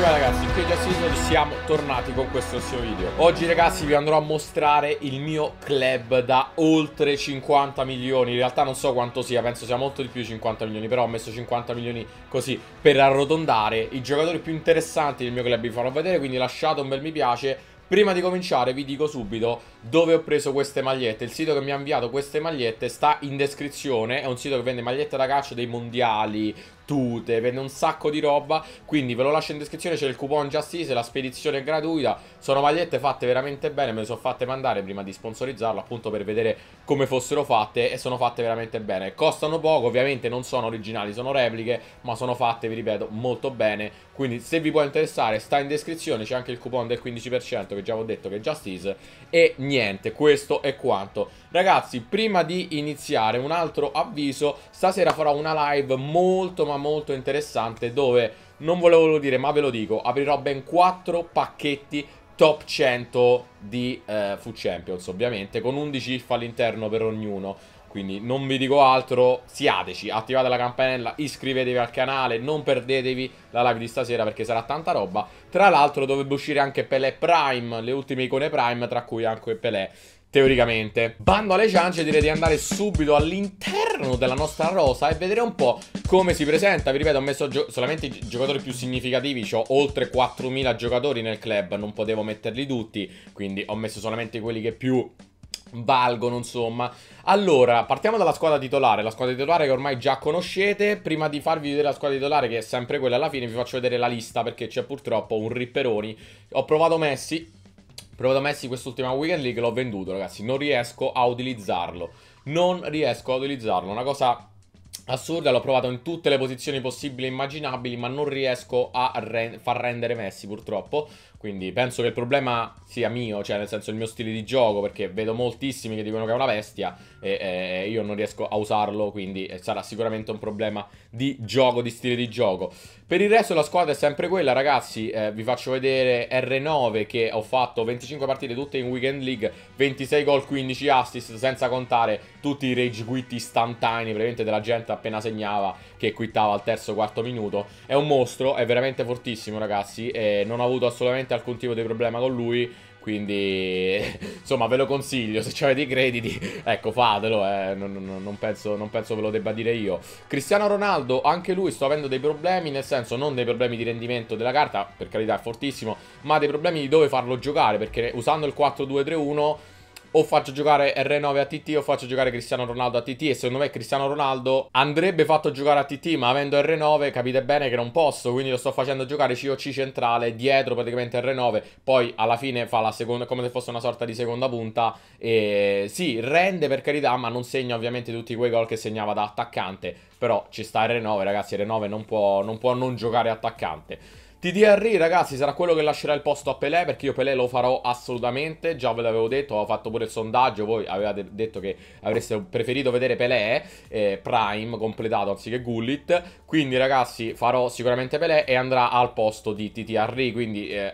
prima ragazzi, qui già Season siamo tornati con questo nostro video Oggi ragazzi vi andrò a mostrare il mio club da oltre 50 milioni In realtà non so quanto sia, penso sia molto di più di 50 milioni Però ho messo 50 milioni così per arrotondare I giocatori più interessanti del mio club vi farò vedere Quindi lasciate un bel mi piace Prima di cominciare vi dico subito dove ho preso queste magliette Il sito che mi ha inviato queste magliette sta in descrizione È un sito che vende magliette da caccia dei mondiali battute, vende un sacco di roba. Quindi ve lo lascio in descrizione, c'è il coupon Justice, la spedizione è gratuita. Sono magliette fatte veramente bene, me le sono fatte mandare prima di sponsorizzarlo, appunto per vedere come fossero fatte e sono fatte veramente bene. Costano poco, ovviamente non sono originali, sono repliche, ma sono fatte, vi ripeto, molto bene. Quindi se vi può interessare sta in descrizione, c'è anche il coupon del 15% che già ho detto che è Justice. E niente, questo è quanto. Ragazzi, prima di iniziare un altro avviso, stasera farò una live molto ma ma molto interessante dove, non volevo dire ma ve lo dico, aprirò ben 4 pacchetti top 100 di eh, Food Champions ovviamente con 11 if all'interno per ognuno quindi non vi dico altro, siateci, attivate la campanella, iscrivetevi al canale, non perdetevi la live di stasera perché sarà tanta roba. Tra l'altro dovrebbe uscire anche Pelé Prime, le ultime icone Prime, tra cui anche Pelé teoricamente. Bando alle ciance, direi di andare subito all'interno della nostra rosa e vedere un po' come si presenta. Vi ripeto, ho messo gio solamente i giocatori più significativi, ho oltre 4.000 giocatori nel club, non potevo metterli tutti, quindi ho messo solamente quelli che più valgono insomma allora partiamo dalla squadra titolare la squadra titolare che ormai già conoscete prima di farvi vedere la squadra titolare che è sempre quella alla fine vi faccio vedere la lista perché c'è purtroppo un ripperoni ho provato Messi Provo da Messi quest'ultima weekend league, l'ho venduto ragazzi, non riesco a utilizzarlo. Non riesco a utilizzarlo, una cosa assurda, l'ho provato in tutte le posizioni possibili e immaginabili, ma non riesco a ren far rendere Messi purtroppo. Quindi penso che il problema sia mio, cioè nel senso il mio stile di gioco, perché vedo moltissimi che dicono che è una bestia e, e io non riesco a usarlo, quindi sarà sicuramente un problema di gioco, di stile di gioco. Per il resto la squadra è sempre quella, ragazzi, eh, vi faccio vedere R9 che ho fatto 25 partite tutte in Weekend League, 26 gol, 15 assist, senza contare tutti i rage quit istantanei, praticamente della gente appena segnava che quittava al terzo quarto minuto. È un mostro, è veramente fortissimo ragazzi, e non ho avuto assolutamente alcun tipo di problema con lui, quindi insomma ve lo consiglio, se avete i crediti, ecco fatelo, eh. non, non, non, penso, non penso ve lo debba dire io. Cristiano Ronaldo, anche lui sto avendo dei problemi, nel senso non dei problemi di rendimento della carta, per carità è fortissimo, ma dei problemi di dove farlo giocare, perché usando il 4-2-3-1 o faccio giocare R9 a TT o faccio giocare Cristiano Ronaldo a TT e secondo me Cristiano Ronaldo andrebbe fatto giocare a TT ma avendo R9 capite bene che non posso quindi lo sto facendo giocare COC centrale dietro praticamente R9 poi alla fine fa la seconda come se fosse una sorta di seconda punta e sì rende per carità ma non segna ovviamente tutti quei gol che segnava da attaccante però ci sta R9 ragazzi R9 non può non, può non giocare attaccante TDR ragazzi sarà quello che lascerà il posto a Pelé perché io Pelé lo farò assolutamente, già ve l'avevo detto, avevo fatto pure il sondaggio, voi avevate detto che avreste preferito vedere Pelé eh, Prime completato anziché Gullit, quindi ragazzi farò sicuramente Pelé e andrà al posto di TTR, quindi eh,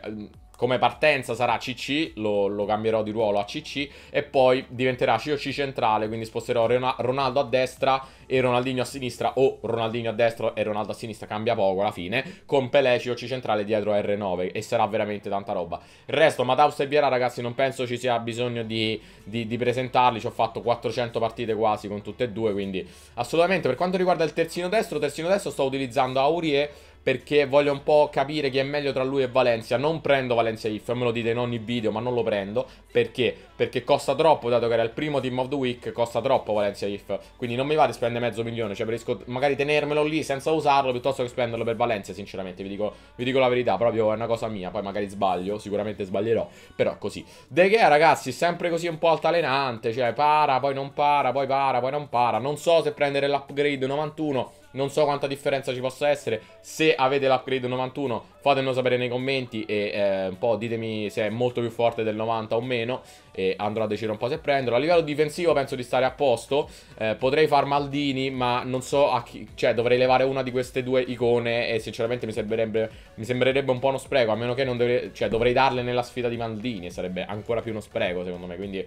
come partenza sarà CC, lo, lo, cambierò di ruolo a CC e poi diventerà COC centrale, quindi sposterò Ronaldo a destra e Ronaldinho a sinistra o Ronaldinho a destra e Ronaldo a sinistra, cambia poco alla fine, con Pelé COC centrale dietro R9 e sarà veramente tanta roba. Il resto Mataus e Viera ragazzi non penso ci sia bisogno di, di, di presentarli, ci ho fatto 400 partite quasi con tutte e due, quindi assolutamente per quanto riguarda il terzino destro, terzino destro sto utilizzando Aurier perché voglio un po' capire chi è meglio tra lui e Valencia. Non prendo Valencia If, me lo dite in ogni video, ma non lo prendo. Perché? Perché costa troppo, dato che era il primo Team of the Week, costa troppo Valencia If. Quindi non mi va di spendere mezzo milione, cioè preferisco magari tenermelo lì senza usarlo, piuttosto che spenderlo per Valencia, sinceramente. Vi dico, vi dico la verità, proprio è una cosa mia. Poi magari sbaglio, sicuramente sbaglierò, però così. De Gea, ragazzi, sempre così un po' altalenante, cioè para, poi non para, poi para, poi non para. Non so se prendere l'upgrade 91 non so quanta differenza ci possa essere. Se avete l'upgrade 91 fatemelo sapere nei commenti e eh, un po' ditemi se è molto più forte del 90 o meno e andrò a decidere un po' se prenderlo. A livello difensivo penso di stare a posto, eh, potrei far Maldini ma non so a chi... cioè dovrei levare una di queste due icone e sinceramente mi sembrerebbe, mi sembrerebbe un po' uno spreco, a meno che non dovrei, cioè dovrei darle nella sfida di Maldini sarebbe ancora più uno spreco secondo me, quindi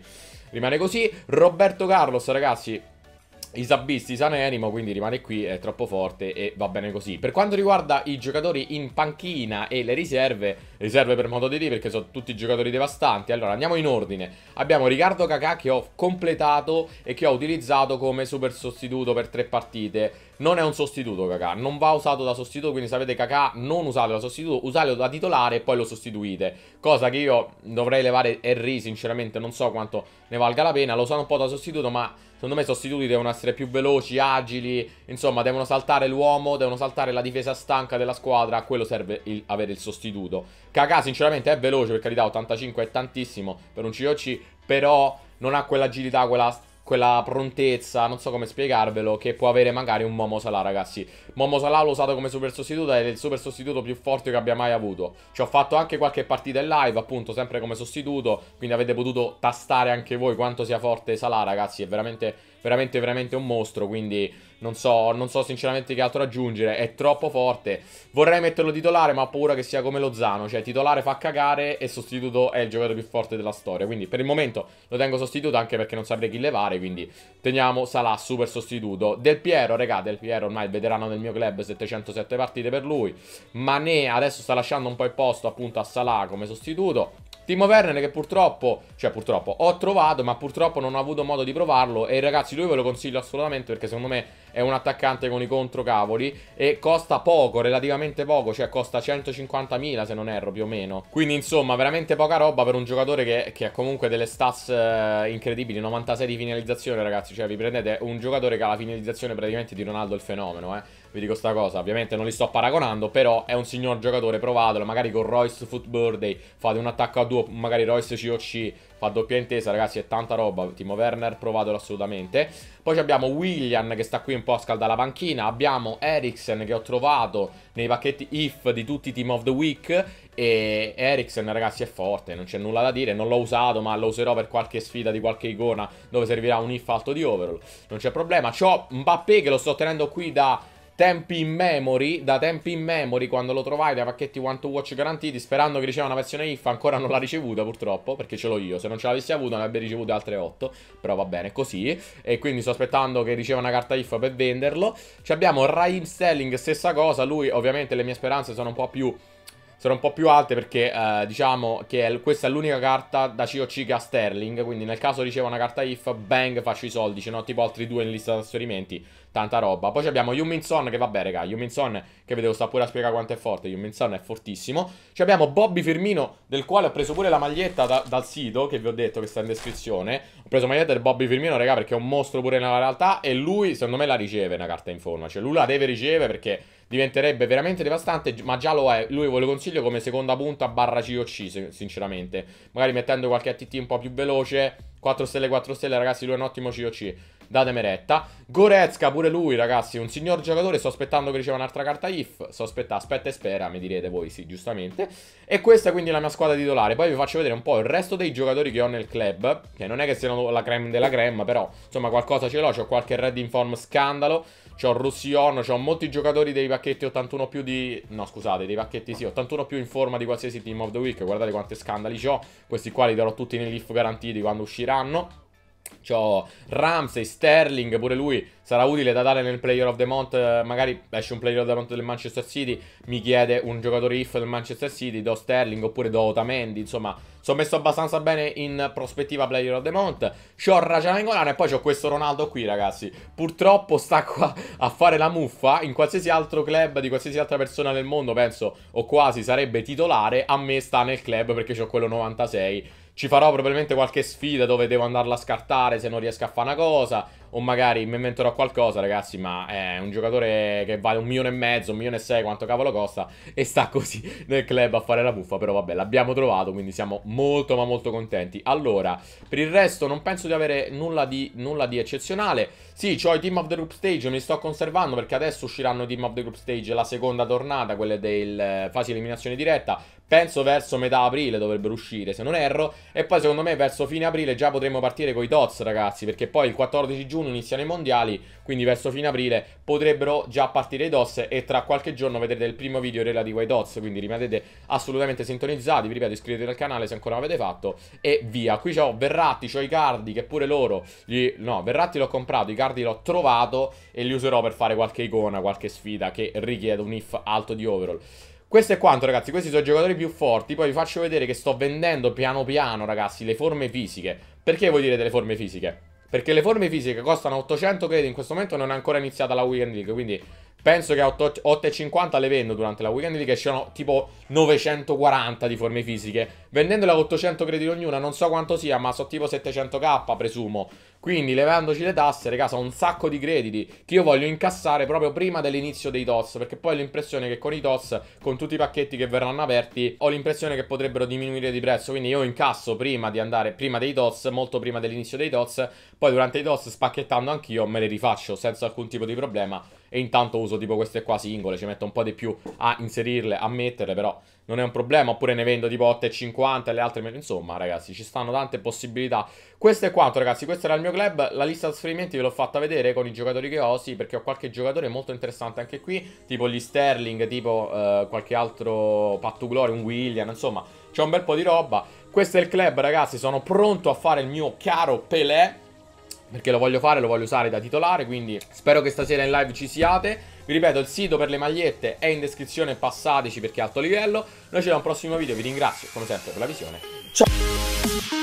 rimane così. Roberto Carlos ragazzi Isabisti Sanenimo, quindi rimane qui, è troppo forte e va bene così. Per quanto riguarda i giocatori in panchina e le riserve, riserve per modo di dire perché sono tutti giocatori devastanti, allora andiamo in ordine. Abbiamo Riccardo Kakà che ho completato e che ho utilizzato come super sostituto per tre partite non è un sostituto Kakà, non va usato da sostituto, quindi se avete Kakà non usatelo da sostituto, usatelo da titolare e poi lo sostituite, cosa che io dovrei levare Henry, sinceramente non so quanto ne valga la pena, lo usano un po' da sostituto ma secondo me i sostituti devono essere più veloci, agili, insomma devono saltare l'uomo, devono saltare la difesa stanca della squadra, a quello serve il, avere il sostituto. Kakà sinceramente è veloce, per carità 85 è tantissimo per un COC, però non ha quell'agilità, quella quella prontezza, non so come spiegarvelo, che può avere magari un Momo Salah, ragazzi. Momo Salah l'ho usato come super sostituto ed è il super sostituto più forte che abbia mai avuto. Ci ho fatto anche qualche partita in live, appunto, sempre come sostituto, quindi avete potuto tastare anche voi quanto sia forte Salah, ragazzi, è veramente veramente veramente un mostro, quindi non so, non so sinceramente che altro aggiungere, è troppo forte. Vorrei metterlo titolare, ma ho paura che sia come Lozano, cioè titolare fa cagare e sostituto è il giocatore più forte della storia, quindi per il momento lo tengo sostituto anche perché non saprei chi levare, quindi teniamo Salah super sostituto. Del Piero, regà, Del Piero ormai il veterano del mio club, 707 partite per lui. Mané adesso sta lasciando un po' il posto appunto a Salah come sostituto. Timo Werner che purtroppo, cioè purtroppo, ho trovato ma purtroppo non ho avuto modo di provarlo e ragazzi lui ve lo consiglio assolutamente perché secondo me è un attaccante con i controcavoli e costa poco, relativamente poco, cioè costa 150.000 se non erro più o meno. Quindi insomma veramente poca roba per un giocatore che, che ha comunque delle stats eh, incredibili, 96 di finalizzazione ragazzi, cioè vi prendete un giocatore che ha la finalizzazione praticamente di Ronaldo il fenomeno eh vi dico sta cosa, ovviamente non li sto paragonando, però è un signor giocatore, provatelo, magari con Royce Football Day fate un attacco a duo, magari Royce COC fa doppia intesa, ragazzi, è tanta roba, Timo Werner provatelo assolutamente. Poi abbiamo William che sta qui un po' a scaldare la panchina, abbiamo Eriksen che ho trovato nei pacchetti IF di tutti i team of the week e Eriksen ragazzi è forte, non c'è nulla da dire, non l'ho usato ma lo userò per qualche sfida di qualche icona dove servirà un IF alto di overall, non c'è problema. C'ho Mbappé che lo sto tenendo qui da tempi in memory, da tempi in memory quando lo trovai dai pacchetti One to Watch garantiti, sperando che riceva una versione IF, ancora non l'ha ricevuta purtroppo, perché ce l'ho io, se non ce l'avessi avuta ne avrei ricevute altre 8, però va bene, così, e quindi sto aspettando che riceva una carta IF per venderlo. Ci abbiamo Raim Sterling, stessa cosa, lui ovviamente le mie speranze sono un po' più sono un po' più alte perché eh, diciamo che è, questa è l'unica carta da COC che ha Sterling, quindi nel caso riceva una carta IF, bang, faccio i soldi, ce ne ho tipo altri due in lista di trasferimenti, tanta roba. Poi abbiamo Yumin Son che vabbè raga, Yumin Son che vedevo sta pure a spiegare quanto è forte, Yumin Son è fortissimo. Ci abbiamo Bobby Firmino del quale ho preso pure la maglietta da, dal sito che vi ho detto che sta in descrizione. Ho preso maglietta del Bobby Firmino raga perché è un mostro pure nella realtà e lui secondo me la riceve una carta in forma, cioè lui la deve ricevere perché diventerebbe veramente devastante, ma già lo è. Lui ve lo consiglio come seconda punta barra COC, sinceramente. Magari mettendo qualche ATT un po' più veloce. 4 stelle, 4 stelle, ragazzi, lui è un ottimo COC. Datemi retta. Gorezka pure lui, ragazzi, un signor giocatore. Sto aspettando che riceva un'altra carta if. Sto aspetta, aspetta e spera, mi direte voi, sì, giustamente. E questa quindi è la mia squadra titolare. Poi vi faccio vedere un po' il resto dei giocatori che ho nel club. Che non è che siano la creme della creme, però insomma qualcosa ce l'ho. C'ho qualche red in form scandalo. C'ho Russion, c'ho molti giocatori dei pacchetti 81 più di... No, scusate, dei pacchetti sì, 81 più in forma di qualsiasi team of the week. Guardate quanti scandali ho. Questi qua li darò tutti nei leaf garantiti quando usciranno. C'ho Ramsey, Sterling, pure lui sarà utile da dare nel player of the month. Eh, magari esce un player of the month del Manchester City, mi chiede un giocatore if del Manchester City, do Sterling oppure do Otamendi. Insomma, sono messo abbastanza bene in prospettiva player of the month. C'ho Rajanengolano e poi c'ho questo Ronaldo qui, ragazzi. Purtroppo sta qua a fare la muffa in qualsiasi altro club di qualsiasi altra persona nel mondo, penso, o quasi sarebbe titolare. A me sta nel club perché c'ho quello 96 ci farò probabilmente qualche sfida dove devo andarla a scartare se non riesco a fare una cosa. O magari mi inventerò qualcosa, ragazzi. Ma è eh, un giocatore che vale un milione e mezzo, un milione e sei, quanto cavolo costa. E sta così nel club a fare la buffa. Però vabbè, l'abbiamo trovato, quindi siamo molto ma molto contenti. Allora, per il resto non penso di avere nulla di, nulla di eccezionale. Sì, ho i Team of the Group Stage, mi sto conservando perché adesso usciranno i Team of the Group Stage la seconda tornata, quelle del eh, fase eliminazione diretta. Penso verso metà aprile dovrebbero uscire, se non erro. E poi secondo me verso fine aprile già potremo partire con i TOTS, ragazzi. Perché poi il 14 giugno iniziano i mondiali. Quindi verso fine aprile potrebbero già partire i TOTS. E tra qualche giorno vedrete il primo video relativo ai TOTS. Quindi rimanete assolutamente sintonizzati. Vi ripeto, iscrivetevi al canale se ancora non avete fatto. E via. Qui ho Verratti, ho i cardi che pure loro... Gli... No, Verratti l'ho comprato, i cardi l'ho trovato. E li userò per fare qualche icona, qualche sfida che richiede un if alto di overall. Questo è quanto ragazzi, questi sono i giocatori più forti, poi vi faccio vedere che sto vendendo piano piano ragazzi le forme fisiche. Perché vuol dire delle forme fisiche? Perché le forme fisiche costano 800 crediti, in questo momento non è ancora iniziata la Weekend League, quindi Penso che a 8,50 le vendo durante la weekend league e c'erano tipo 940 di forme fisiche. Vendendole a 800 crediti ognuna, non so quanto sia, ma so tipo 700k presumo. Quindi levandoci le tasse, raga, sono un sacco di crediti che io voglio incassare proprio prima dell'inizio dei TOS. Perché poi ho l'impressione che con i TOS, con tutti i pacchetti che verranno aperti, ho l'impressione che potrebbero diminuire di prezzo. Quindi io incasso prima di andare, prima dei TOS, molto prima dell'inizio dei TOS. Poi durante i TOS, spacchettando anch'io, me le rifaccio senza alcun tipo di problema e intanto uso tipo queste qua singole, ci metto un po' di più a inserirle, a metterle, però non è un problema, oppure ne vendo tipo 8,50 e le altre, insomma ragazzi ci stanno tante possibilità. Questo è quanto ragazzi, questo era il mio club, la lista di trasferimenti ve l'ho fatta vedere con i giocatori che ho, sì perché ho qualche giocatore molto interessante anche qui, tipo gli Sterling, tipo eh, qualche altro Pattu un William, insomma c'è un bel po' di roba. Questo è il club ragazzi, sono pronto a fare il mio caro Pelé perché lo voglio fare, lo voglio usare da titolare, quindi spero che stasera in live ci siate. Vi ripeto, il sito per le magliette è in descrizione, passateci perché è alto livello. Noi ci vediamo al prossimo video, vi ringrazio come sempre per la visione. Ciao!